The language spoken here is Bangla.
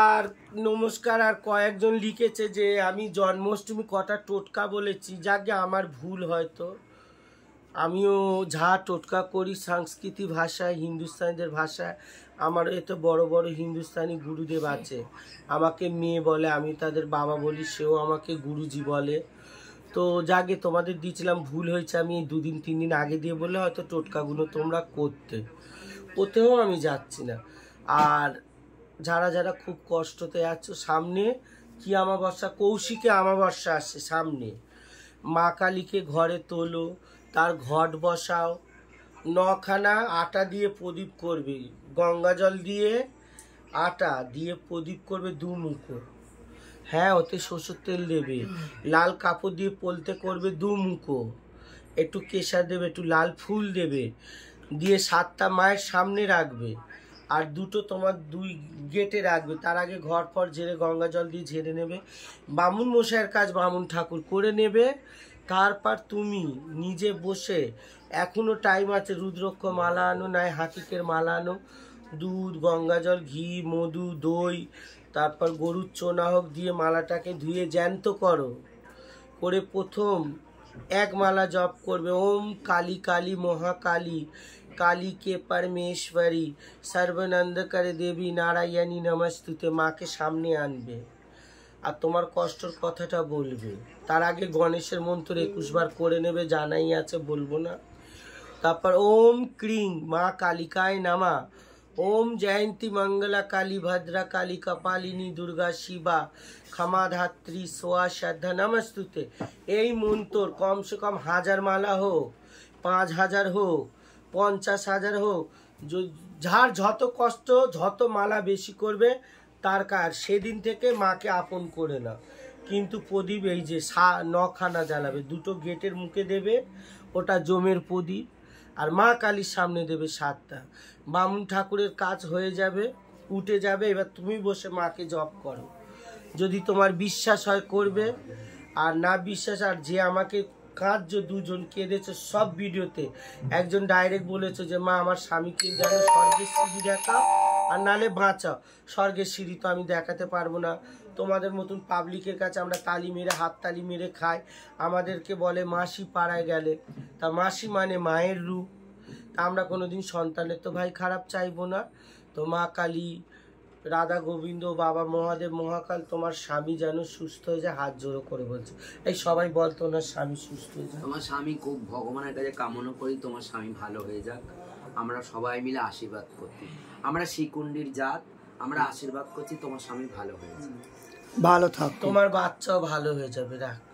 আর নমস্কার আর কয়েকজন লিখেছে যে আমি জন্মাষ্টমী কটা টোটকা বলেছি যাকে আমার ভুল হয়তো আমিও যা টোটকা করি সাংস্কৃতিক ভাষায় হিন্দুস্তানিদের ভাষায় আমার এতে বড় বড় হিন্দুস্তানি গুরুদেব আছে আমাকে মেয়ে বলে আমি তাদের বাবা বলি সেও আমাকে গুরুজি বলে তো যাকে তোমাদের দিয়েছিলাম ভুল হয়েছে আমি দুদিন তিন দিন আগে দিয়ে বলে হয়তো টোটকাগুলো তোমরা করতে ওতেও আমি যাচ্ছি না আর যারা যারা খুব কষ্টতে আছো সামনে কি আমাবস্যা কৌশিকে আমাবস্যা আসছে সামনে মা কালীকে ঘরে তোলো তার ঘট বসাও নখানা আটা দিয়ে প্রদীপ করবে গঙ্গা জল দিয়ে আটা দিয়ে প্রদীপ করবে দু মুখো হ্যাঁ ওতে সরষের তেল দেবে লাল কাপড় দিয়ে পলতে করবে দু মুখো একটু কেশা দেবে একটু লাল ফুল দেবে দিয়ে সাতটা মায়ের সামনে রাখবে আর দুটো তোমার দুই গেটে রাখবে তার আগে ঘর ফর ঝেড়ে গঙ্গা জল দিয়ে ঝেড়ে নেবে বামুন মশাইয়ের কাজ বামুন ঠাকুর করে নেবে তারপর তুমি নিজে বসে এখনও টাইম আছে রুদ্রক্ষ মালা আনো নয় হাতিকের মালা আনো দুধ গঙ্গা জল ঘি মধু দই তারপর গরুর চোনা হোক দিয়ে মালাটাকে ধুয়ে জ্যান্ত করো করে প্রথম এক মালা জপ করবে ওম কালী কালী মহাকালী কালী কে পরমেশ্বরী সর্বনন্দ করে দেবী নারায়ণী নমস্তুতে মাকে সামনে আনবে আর তোমার কষ্টর কথাটা বলবে তার আগে গণেশের মন্ত্র একুশবার করে নেবে জানাই আছে বলবো না তারপর ওম ক্রিং মা কালিকায় নামা ওম জয়ন্তী মঙ্গলা কালী ভদ্রা কালী কপালিনী দুর্গা শিবা ক্ষমাধাত্রী সোয়া শ্রদ্ধা নমস্তুতে এই মন্তর কমসে কম হাজার মালা হোক পাঁচ হাজার হোক পঞ্চাশ হাজার হোক যার যত কষ্ট যত মালা বেশি করবে তার কার সেদিন থেকে মাকে আপন করে না কিন্তু প্রদীপ এই যে সা নখানা জ্বালাবে দুটো গেটের মুখে দেবে ওটা জমের প্রদীপ আর মা কালীর সামনে দেবে সাতটা বামুন ঠাকুরের কাজ হয়ে যাবে উঠে যাবে এবার তুমি বসে মাকে জপ করো যদি তোমার বিশ্বাস হয় করবে আর না বিশ্বাস আর যে আমাকে কাঁদছো দুজন কেঁদেছে সব ভিডিওতে একজন ডাইরেক্ট বলেছে যে মা আমার স্বামীকে যেন স্বর্গের সিঁড়ি দেখাও আর নালে বাঁচাও স্বর্গের সিঁড়ি তো আমি দেখাতে পারবো না তোমাদের মতন পাবলিকের কাছে আমরা তালি মেরে হাত তালি মেরে খাই আমাদেরকে বলে মাসি পাড়ায় গেলে তা মাসি মানে মায়ের রূপ তা আমরা কোনোদিন সন্তানের তো ভাই খারাপ চাইবো না তো মা কালী রাধা গোবিন্দ বাবা মহাদেব মহাকাল তোমার স্বামী যেন সুস্থ হয়ে যায় হাত জোড়ো করে বলছে এই সবাই বলতো না স্বামী সুস্থ হয়ে যায় আমার স্বামী খুব ভগবানের কাছে কামনা করি তোমার স্বামী ভালো হয়ে যাক আমরা সবাই মিলে আশীর্বাদ করছি আমরা শিকুন্ডির জাত আমরা আশীর্বাদ করছি তোমার স্বামী ভালো হয়ে যাক ভালো থাক তোমার বাচ্চাও ভালো হয়ে যাবে রাখ